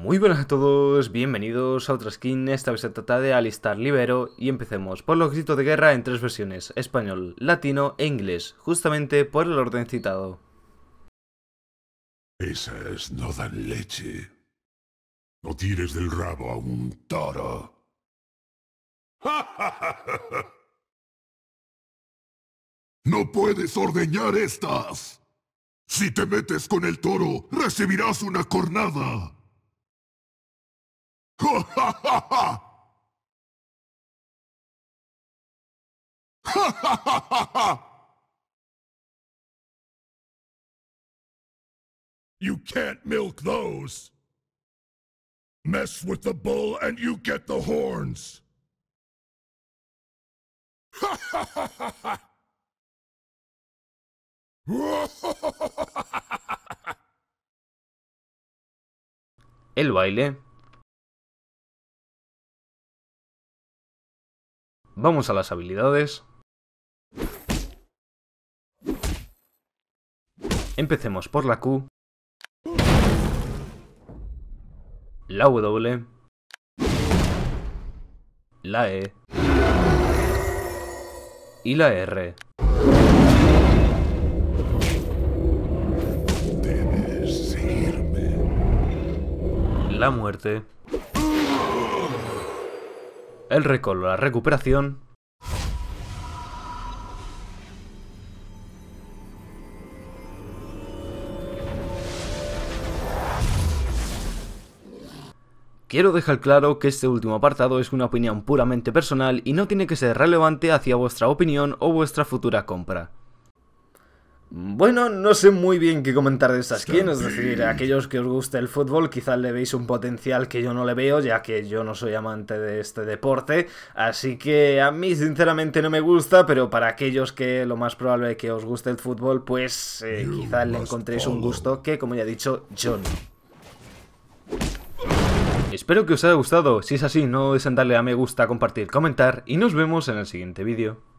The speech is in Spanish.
Muy buenas a todos, bienvenidos a otra skin, esta vez se trata de Alistar Libero y empecemos por los gritos de guerra en tres versiones, español, latino e inglés, justamente por el orden citado. Esas no dan leche. No tires del rabo a un toro. ¡No puedes ordeñar estas! Si te metes con el toro, recibirás una cornada. Ha ha ha ha! Ha ha ha ha ha! You can't milk those. Mess with the bull and you get the horns. Ha ha ha ha ha! El baile Vamos a las habilidades. Empecemos por la Q. La W. La E. Y la R. La muerte el recolo, la recuperación. Quiero dejar claro que este último apartado es una opinión puramente personal y no tiene que ser relevante hacia vuestra opinión o vuestra futura compra. Bueno, no sé muy bien qué comentar de estas skin, es decir, a aquellos que os guste el fútbol quizás le veis un potencial que yo no le veo, ya que yo no soy amante de este deporte, así que a mí sinceramente no me gusta, pero para aquellos que lo más probable es que os guste el fútbol, pues eh, quizá quizás le encontréis un gusto que, como ya he dicho, yo Espero que os haya gustado, si es así no en darle a me gusta, compartir, comentar y nos vemos en el siguiente vídeo.